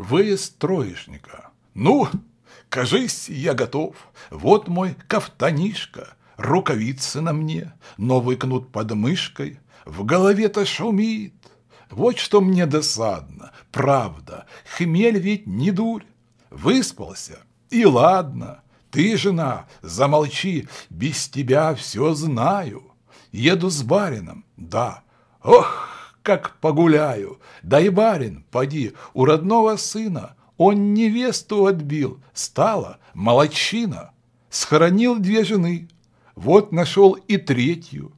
выезд троечника. «Ну, кажись, я готов. Вот мой кафтанишка, рукавицы на мне, новый кнут под мышкой, в голове-то шумит. Вот что мне досадно, правда, хмель ведь не дурь. Выспался, и ладно». Ты, жена, замолчи, без тебя все знаю. Еду с барином, да. Ох, как погуляю. Да и барин, поди, у родного сына он невесту отбил, стала молочина. Схоронил две жены, вот нашел и третью.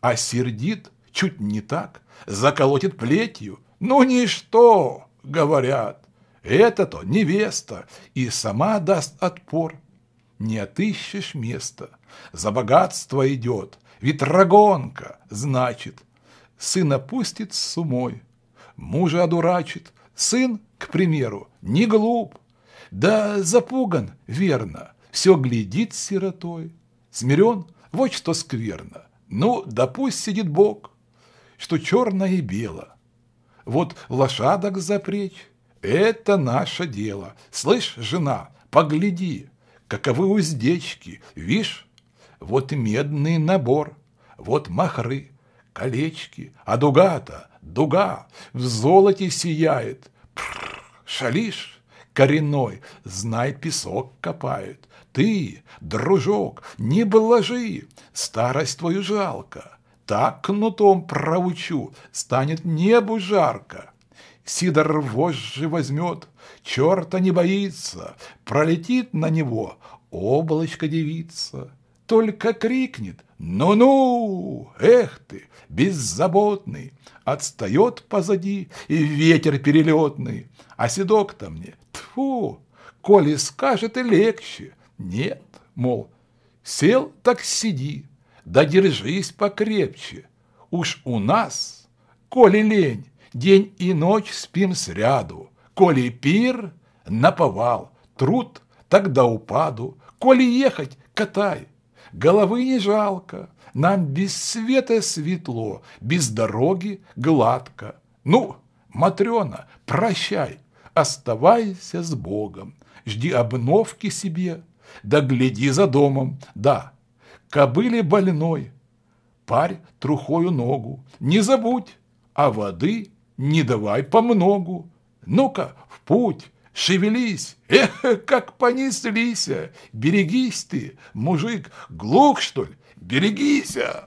А сердит, чуть не так, заколотит плетью. Ну ничто, говорят, это-то невеста, и сама даст отпор. Не отыщешь места, за богатство идет, рагонка, значит, сын опустит с умой, мужа одурачит, сын, к примеру, не глуп, да запуган, верно, все глядит сиротой, смирен, вот что скверно, ну, да пусть сидит Бог, что черное и бело. Вот лошадок запречь, это наше дело. Слышь, жена, погляди, каковы уздечки, вишь, вот медный набор, вот махры, колечки, а дуга-то, дуга, в золоте сияет. Прррр, шалишь, коренной, знай, песок копают. Ты, дружок, не блажи, старость твою жалко. Так кнутом проучу, станет небу жарко. Сидор вожжи возьмет, черта не боится, пролетит на него облачко девица только крикнет «Ну-ну! Эх ты, беззаботный!» Отстает позади и ветер перелетный, а седок-то мне тфу, коли скажет и легче. Нет, мол, сел так сиди, да держись покрепче. Уж у нас, коли лень, день и ночь спим сряду, коли пир наповал, труд тогда упаду, коли ехать катай – головы не жалко, нам без света светло, без дороги гладко. Ну, Матрена, прощай, оставайся с Богом, жди обновки себе, да гляди за домом, да, кобыле больной, парь трухою ногу, не забудь, а воды не давай помногу, многу, ну-ка в путь». Шевелись! Эх, как понеслися! Берегись ты, мужик, глух, что ли? Берегися!»